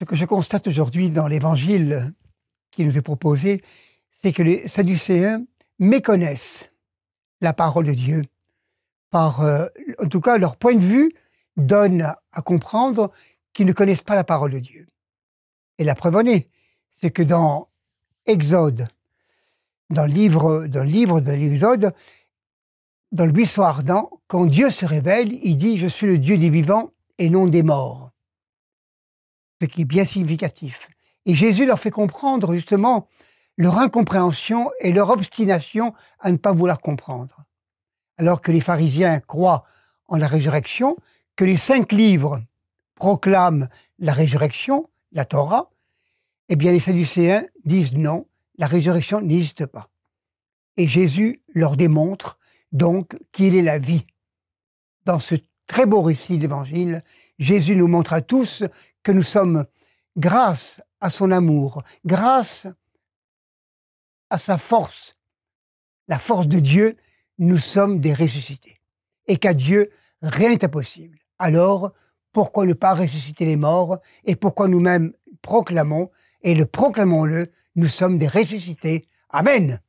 Ce que je constate aujourd'hui dans l'évangile qui nous est proposé, c'est que les Sadducéens méconnaissent la parole de Dieu. Par, euh, en tout cas, leur point de vue donne à, comprendre qu'ils ne connaissent pas la parole de Dieu. Et la preuve en est, c'est que dans Exode, dans le livre, dans le livre de l'Exode, dans le buisson ardent, quand Dieu se révèle, il dit Je suis le Dieu des vivants et non des morts ce qui est bien significatif. Et Jésus leur fait comprendre justement leur incompréhension et leur obstination à ne pas vouloir comprendre. Alors que les pharisiens croient en la résurrection, que les cinq livres proclament la résurrection, la Torah, eh bien les Sadducéens disent non, la résurrection n'existe pas. Et Jésus leur démontre donc qu'il est la vie. Dans ce très beau récit d'évangile, Jésus nous montre à tous que nous sommes grâce à son amour, grâce à sa force, la force de Dieu, nous sommes des ressuscités. Et qu'à Dieu, rien n'est impossible. Alors, pourquoi ne pas ressusciter les morts et pourquoi nous-mêmes proclamons, et le proclamons-le, nous sommes des ressuscités. Amen.